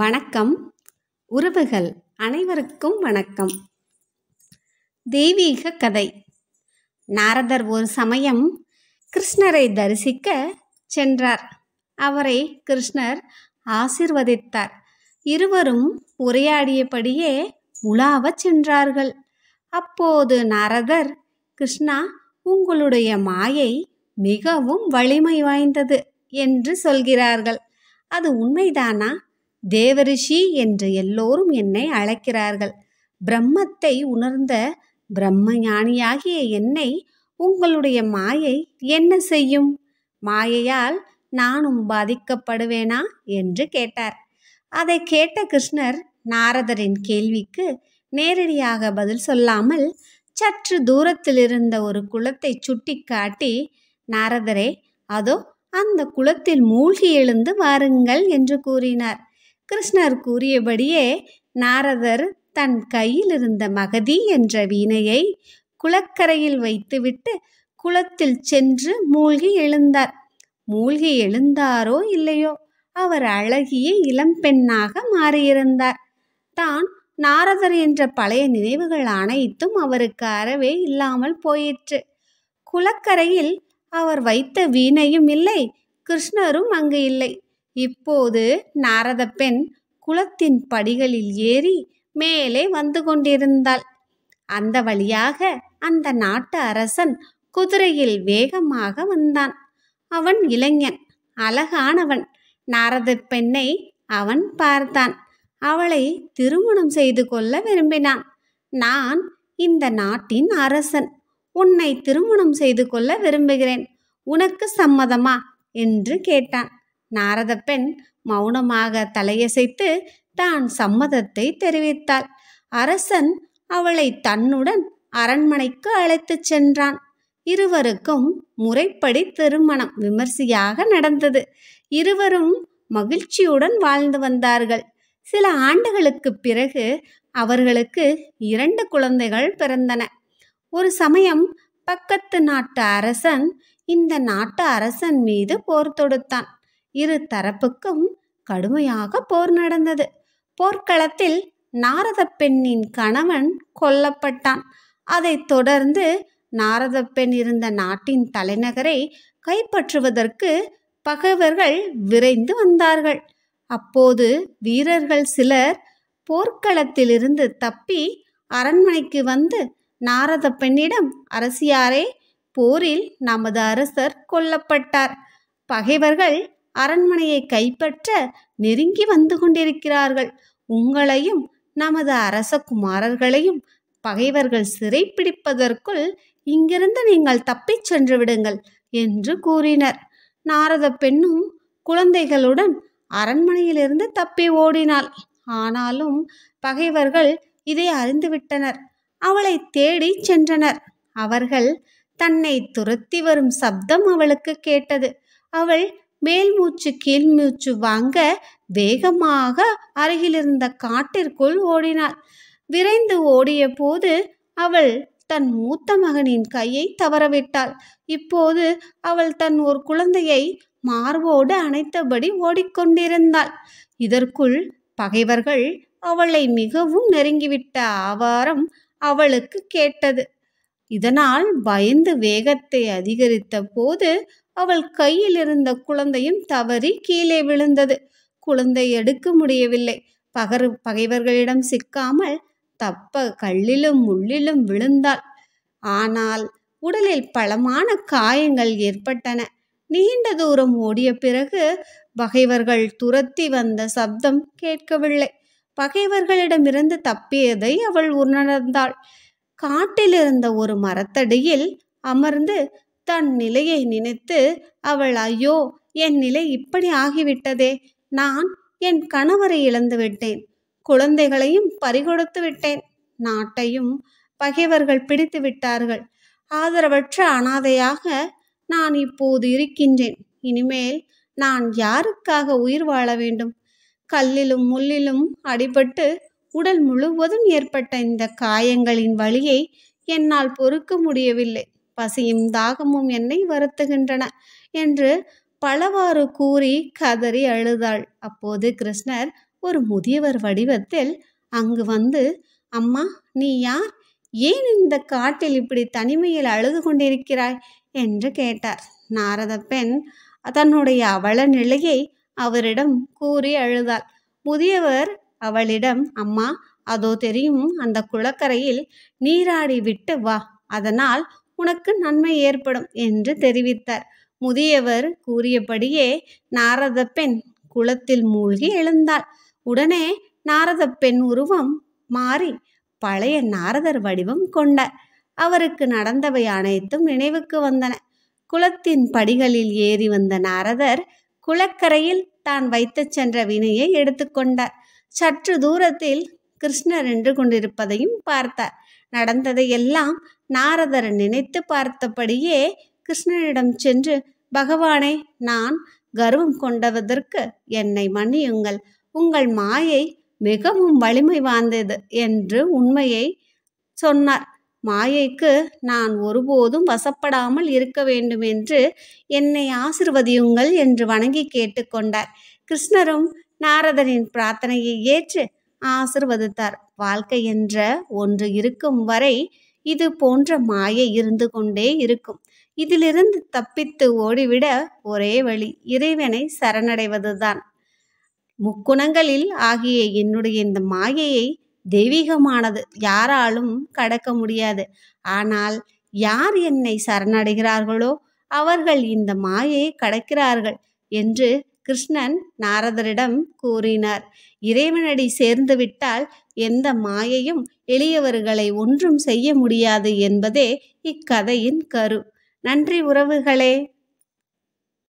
வணக்கம் உறவுகள் அனைவருக்கும் வணக்கம் தெய்வீக கதை நாரதர் ஒரு சமயம் கிருஷ்ணரை தரிசிக்க சென்றார் அவரை கிருஷ்ணர் ஆசிர்வதித்தார் இருவரும் உரையாடியபடியே உலாவச் சென்றார்கள் அப்போது நாரதர் கிருஷ்ணா உங்களுடைய மாயை மிகவும் வலிமை வாய்ந்தது என்று சொல்கிறார்கள் அது உண்மைதானா தேவரிஷி என்று எல்லோரும் என்னை அழைக்கிறார்கள் பிரம்மத்தை உணர்ந்த பிரம்ம ஞானியாகிய என்னை உங்களுடைய மாயை என்ன செய்யும் மாயையால் நானும் பாதிக்கப்படுவேனா என்று கேட்டார் அதை கேட்ட கிருஷ்ணர் நாரதரின் கேள்விக்கு நேரடியாக பதில் சொல்லாமல் சற்று தூரத்தில் இருந்த ஒரு குளத்தை சுட்டி காட்டி நாரதரே அதோ அந்த குளத்தில் மூழ்கி எழுந்து வாருங்கள் என்று கூறினார் கிருஷ்ணர் கூறியபடியே நாரதர் தன் கையில் இருந்த மகதி என்ற வீணையை குளக்கரையில் வைத்துவிட்டு குளத்தில் சென்று மூழ்கி எழுந்தார் மூழ்கி எழுந்தாரோ இல்லையோ அவர் அழகிய இளம்பெண்ணாக மாறியிருந்தார் தான் நாரதர் என்ற பழைய நினைவுகள் அனைத்தும் அவருக்கு அறவே இல்லாமல் போயிற்று குளக்கரையில் அவர் வைத்த வீணையும் இல்லை கிருஷ்ணரும் அங்கு இல்லை இப்போது நாரத பெண் குளத்தின் படிகளில் ஏறி மேலே வந்து கொண்டிருந்தாள் அந்த வழியாக அந்த நாட்டு அரசன் குதிரையில் வேகமாக வந்தான் அவன் இளைஞன் அழகானவன் நாரத பெண்ணை அவன் பார்த்தான் அவளை திருமணம் செய்து கொள்ள விரும்பினான் நான் இந்த நாட்டின் அரசன் உன்னை திருமணம் செய்து கொள்ள விரும்புகிறேன் உனக்கு சம்மதமா என்று கேட்டான் நாரத பெண் மௌனமாக தலையசைத்து தான் சம்மதத்தை தெரிவித்தாள் அரசன் அவளை தன்னுடன் அரண்மனைக்கு அழைத்துச் சென்றான் இருவருக்கும் முறைப்படி திருமணம் விமர்சையாக நடந்தது இருவரும் மகிழ்ச்சியுடன் வாழ்ந்து வந்தார்கள் சில ஆண்டுகளுக்கு பிறகு அவர்களுக்கு இரண்டு குழந்தைகள் பிறந்தன ஒரு சமயம் பக்கத்து நாட்டு அரசன் இந்த நாட்டு அரசன் மீது போர் தொடுத்தான் இரு தரப்புக்கும் கடுமையாக போர் நடந்தது போர்க்களத்தில் நாரத பெண்ணின் கணவன் கொல்லப்பட்டான் அதைத் தொடர்ந்து நாரத பெண் இருந்த நாட்டின் தலைநகரை கைப்பற்றுவதற்கு பகைவர்கள் விரைந்து வந்தார்கள் அப்போது வீரர்கள் சிலர் போர்க்களத்திலிருந்து தப்பி அரண்மனைக்கு வந்து நாரத பெண்ணிடம் அரசியாரே போரில் நமது அரசர் கொல்லப்பட்டார் பகைவர்கள் அரண்மனையை கைப்பற்ற நெருங்கி வந்து கொண்டிருக்கிறார்கள் உங்களையும் நமது அரச குமாரர்களையும் பகைவர்கள் சிறைப்பிடிப்பதற்குள் இங்கிருந்து நீங்கள் தப்பிச் சென்று விடுங்கள் என்று கூறினர் நாரத பெண்ணும் குழந்தைகளுடன் அரண்மனையிலிருந்து தப்பி ஓடினாள் ஆனாலும் பகைவர்கள் இதை அறிந்துவிட்டனர் அவளை தேடி சென்றனர் அவர்கள் தன்னை துரத்தி வரும் சப்தம் அவளுக்கு கேட்டது அவள் மேல் மூச்சு கீழ் மூச்சு வாங்க வேகமாக அருகிலிருந்த காட்டிற்குள் ஓடினாள் விரைந்து ஓடிய போது அவள் தன் மூத்த மகனின் கையை தவறவிட்டாள் இப்போது அவள் தன் ஒரு குழந்தையை மார்போடு அணைத்தபடி ஓடிக்கொண்டிருந்தாள் இதற்குள் பகைவர்கள் அவளை மிகவும் நெருங்கிவிட்ட ஆவாரம் அவளுக்கு கேட்டது இதனால் பயந்து வேகத்தை அதிகரித்த போது அவள் கையில் இருந்த குழந்தையும் தவறி கீழே விழுந்தது குழந்தை எடுக்க முடியவில்லை பகர் பகைவர்களிடம் சிக்காமல் தப்ப கல்லிலும் முள்ளிலும் விழுந்தாள் ஆனால் உடலில் பலமான காயங்கள் ஏற்பட்டன நீண்ட தூரம் ஓடிய பிறகு பகைவர்கள் துரத்தி வந்த சப்தம் கேட்கவில்லை பகைவர்களிடமிருந்து தப்பியதை அவள் உணர்ந்தாள் காட்டிலிருந்த ஒரு மரத்தடியில் அமர்ந்து தன் நிலையை நினைத்து அவள் ஐயோ என் நிலை இப்படி ஆகிவிட்டதே நான் என் கணவரை இழந்து விட்டேன் குழந்தைகளையும் பறிகொடுத்து விட்டேன் நாட்டையும் பகைவர்கள் பிடித்து விட்டார்கள் ஆதரவற்ற அனாதையாக நான் இப்போது இருக்கின்றேன் இனிமேல் நான் யாருக்காக உயிர் வாழ வேண்டும் கல்லிலும் முள்ளிலும் அடிபட்டு உடல் முழுவதும் ஏற்பட்ட இந்த காயங்களின் வழியை என்னால் பொறுக்க முடியவில்லை பசியும் தாகமும் என்னை வருத்துகின்றன என்று பலவாறு கூறி கதறி அழுதாள் அப்போது கிருஷ்ணர் ஒரு முதியவர் வடிவத்தில் அங்கு வந்து அம்மா நீ யார் ஏன் இந்த காட்டில் இப்படி தனிமையில் அழுது கொண்டிருக்கிறாய் என்று கேட்டார் நாரத பெண் தன்னுடைய அவல நிலையை அவரிடம் கூறி அழுதாள் முதியவர் அவளிடம் அம்மா அதோ தெரியும் அந்த குளக்கரையில் நீராடி விட்டு வா அதனால் உனக்கு நன்மை ஏற்படும் என்று தெரிவித்தார் முதியவர் கூறியபடியே நாரத பெண் குளத்தில் மூழ்கி எழுந்தாள் உடனே நாரத பெண் உருவம் மாறி பழைய நாரதர் வடிவம் கொண்டார் அவருக்கு நடந்தவை அனைத்தும் நினைவுக்கு வந்தன குளத்தின் படிகளில் ஏறி வந்த நாரதர் குளக்கரையில் தான் வைத்து சென்ற வினையை எடுத்துக்கொண்டார் சற்று தூரத்தில் கிருஷ்ணர் நின்று கொண்டிருப்பதையும் பார்த்தார் நடந்ததையெல்லாம் நாரதர் நினைத்து பார்த்தபடியே கிருஷ்ணனிடம் சென்று பகவானே நான் கர்வம் கொண்டவதற்கு என்னை மன்னியுங்கள் உங்கள் மாயை மிகவும் வலிமை வாய்ந்தது என்று உண்மையை சொன்னார் மாயைக்கு நான் ஒருபோதும் வசப்படாமல் இருக்க வேண்டும் என்று என்னை ஆசிர்வதியுங்கள் என்று வணங்கி கேட்டுக்கொண்டார் கிருஷ்ணரும் நாரதனின் பிரார்த்தனையை ஏற்று ஆசிர்வதித்தார் வாழ்க்கை என்ற ஒன்று இருக்கும் வரை இது போன்ற மாயை இருந்து கொண்டே இருக்கும் இதிலிருந்து தப்பித்து ஓடிவிட ஒரே வழி இறைவனை சரணடைவதுதான் முக்குணங்களில் ஆகிய என்னுடைய இந்த மாயையை தெய்வீகமானது யாராலும் கடக்க முடியாது ஆனால் யார் என்னை சரணடைகிறார்களோ அவர்கள் இந்த மாயையை கடக்கிறார்கள் என்று கிருஷ்ணன் நாரதரிடம் கூறினார் இறைவனடி சேர்ந்துவிட்டால் எந்த மாயையும் எளியவர்களை ஒன்றும் செய்ய முடியாது என்பதே இக்கதையின் கரு நன்றி உறவுகளே